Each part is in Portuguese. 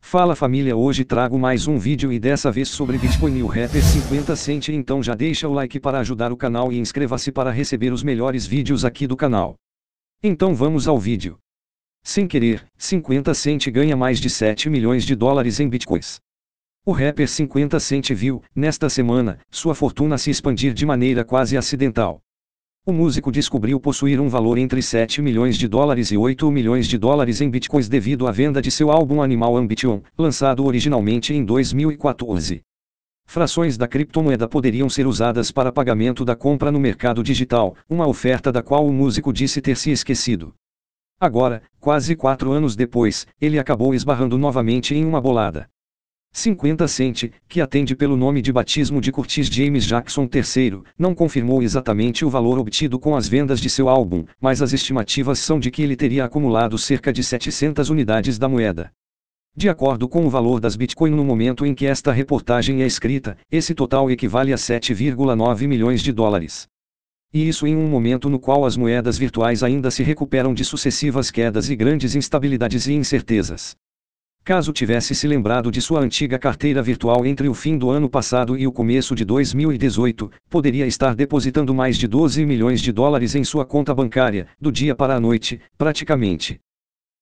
Fala família, hoje trago mais um vídeo e dessa vez sobre Bitcoin e o Rapper 50 Cent, então já deixa o like para ajudar o canal e inscreva-se para receber os melhores vídeos aqui do canal. Então vamos ao vídeo. Sem querer, 50 Cent ganha mais de 7 milhões de dólares em Bitcoins. O rapper 50 Cent viu, nesta semana, sua fortuna se expandir de maneira quase acidental. O músico descobriu possuir um valor entre 7 milhões de dólares e 8 milhões de dólares em bitcoins devido à venda de seu álbum Animal Ambition, lançado originalmente em 2014. Frações da criptomoeda poderiam ser usadas para pagamento da compra no mercado digital, uma oferta da qual o músico disse ter se esquecido. Agora, quase quatro anos depois, ele acabou esbarrando novamente em uma bolada. 50 Cent, que atende pelo nome de batismo de Curtis James Jackson III, não confirmou exatamente o valor obtido com as vendas de seu álbum, mas as estimativas são de que ele teria acumulado cerca de 700 unidades da moeda. De acordo com o valor das Bitcoin no momento em que esta reportagem é escrita, esse total equivale a 7,9 milhões de dólares. E isso em um momento no qual as moedas virtuais ainda se recuperam de sucessivas quedas e grandes instabilidades e incertezas caso tivesse se lembrado de sua antiga carteira virtual entre o fim do ano passado e o começo de 2018, poderia estar depositando mais de 12 milhões de dólares em sua conta bancária, do dia para a noite, praticamente.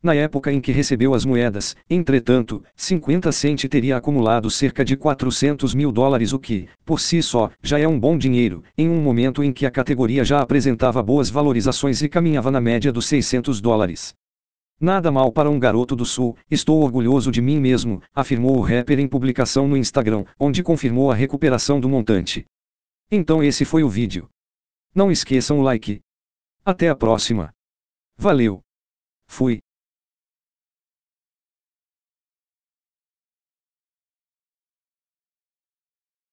Na época em que recebeu as moedas, entretanto, 50 Cent teria acumulado cerca de 400 mil dólares, o que, por si só, já é um bom dinheiro, em um momento em que a categoria já apresentava boas valorizações e caminhava na média dos 600 dólares. Nada mal para um garoto do Sul, estou orgulhoso de mim mesmo, afirmou o rapper em publicação no Instagram, onde confirmou a recuperação do montante. Então esse foi o vídeo. Não esqueçam o like. Até a próxima. Valeu. Fui.